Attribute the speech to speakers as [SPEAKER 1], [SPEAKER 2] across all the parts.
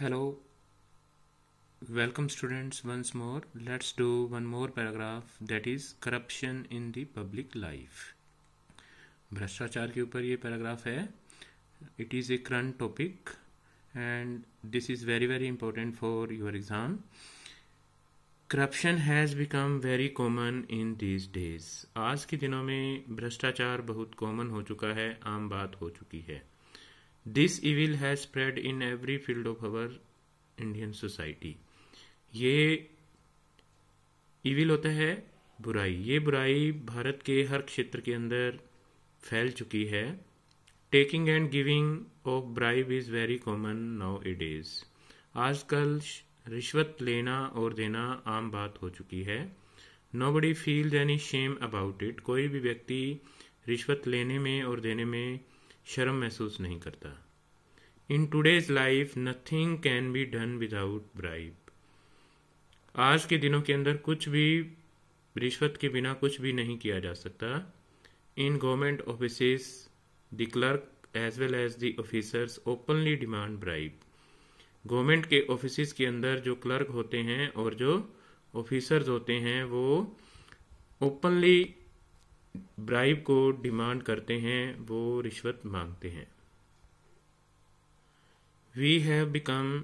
[SPEAKER 1] Hello. Welcome students once more. Let's do one more paragraph that is corruption in the public life. भ्रष्टाचार के ऊपर ये paragraph है it is a current topic and this is very very important for your exam corruption has become very common in these days आज के दिनों में भ्रष्टाचार बहुत कॉमन हो चुका है आम बात हो चुकी है this evil has spread in every field of our Indian society ये इविल होता है बुराई ये बुराई भारत के हर क्षेत्र के अंदर फैल चुकी है taking and giving of bribe is very common now it is आजकल रिश्वत लेना और देना आम बात हो चुकी है nobody feel any shame about it कोई भी व्यक्ति रिश्वत लेने में और देने में शर्म महसूस नहीं करता in today's life nothing can be done without bribe आज के दिनों के अंदर कुछ भी रिश्वत के बिना कुछ भी नहीं किया जा सकता in government office the clerk as well as the officers openly demand bribe government के ऑफिस के अंदर जो क्लर्क होते हैं और जो ऑफिसर्स होते हैं वो ओपनली ब्राइब को डिमांड करते हैं वो रिश्वत मांगते हैं वी हैव बिकम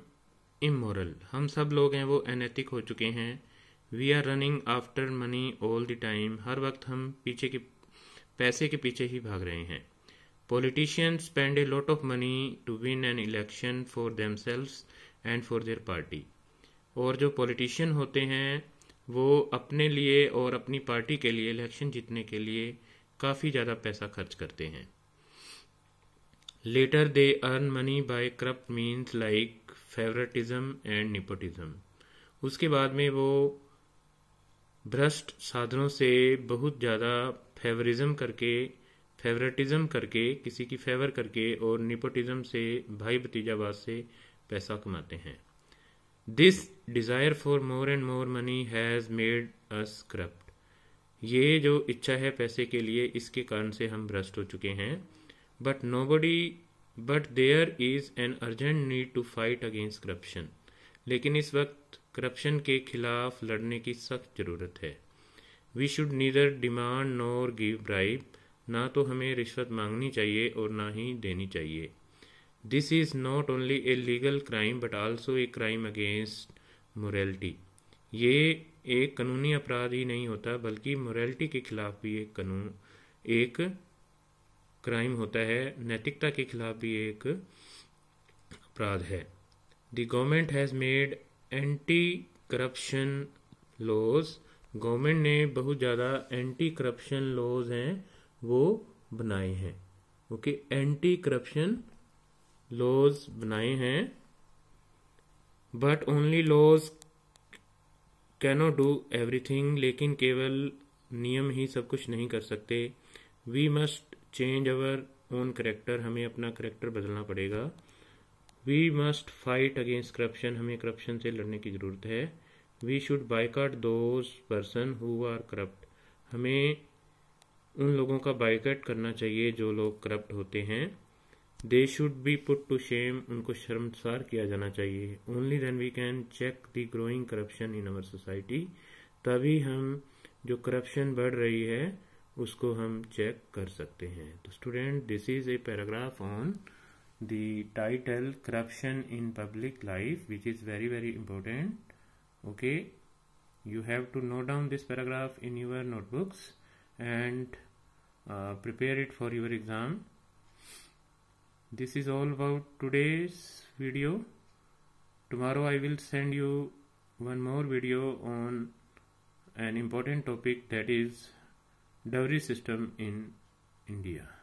[SPEAKER 1] इमोरल हम सब लोग हैं वो अनैतिक हो चुके हैं we are running after money all the time हर वक्त हम पीछे के पैसे के पीछे ही भाग रहे हैं spend a lot of money to win an election for them themselves and for their party और जो पॉलिटिशियन होते हैं वो अपने लिए और अपनी पार्टी के लिए इलेक्शन जीतने के लिए काफ़ी ज़्यादा पैसा खर्च करते हैं later they earn money by corrupt means like favouritism and nepotism उसके बाद में वो भ्रष्ट साधनों से बहुत ज़्यादा फेवरिज्म करके फेवरेटिज्म करके किसी की फेवर करके और निपोटिज्म से भाई भतीजावाद से पैसा कमाते हैं this desire for more and more money has made us corrupt ये जो इच्छा है पैसे के लिए इसके कारण से हम भ्रष्ट हो चुके हैं but nobody but there is an urgent need to fight against corruption लेकिन इस वक्त करप्शन के खिलाफ लड़ने की सख्त ज़रूरत है we should neither demand nor give bribe ना तो हमें रिश्वत मांगनी चाहिए और ना ही देनी चाहिए this is not only a legal crime but also a crime against morality. ये एक कानूनी अपराध ही नहीं होता बल्कि मोरालिटी के खिलाफ भी एक कानून एक क्राइम होता है नैतिकता के खिलाफ भी एक अपराध है the government has made anti corruption laws government ने बहुत ज़्यादा एंटी करप्शन लॉज हैं वो बनाए हैं ओके एंटी करप्शन लॉज बनाए हैं but only laws cannot do everything लेकिन केवल नियम ही सब कुछ नहीं कर सकते we must change our own character हमें अपना करेक्टर बदलना पड़ेगा we must fight against corruption हमें करप्शन से लड़ने की ज़रूरत है we should boycott those person who are corrupt हमें उन लोगों का बाइकट करना चाहिए जो लोग करप्ट होते हैं they should be put to shame उनको शर्मसार किया जाना चाहिए only then we can check the growing corruption in our society तभी हम जो करप्शन बढ़ रही है उसको हम चेक कर सकते हैं तो student this is a paragraph on the title corruption in public life which is very very important okay you have to note down this paragraph in your notebooks and prepare it for your exam this is all about today's video tomorrow I will send you one more video on an important topic that is dowry system in India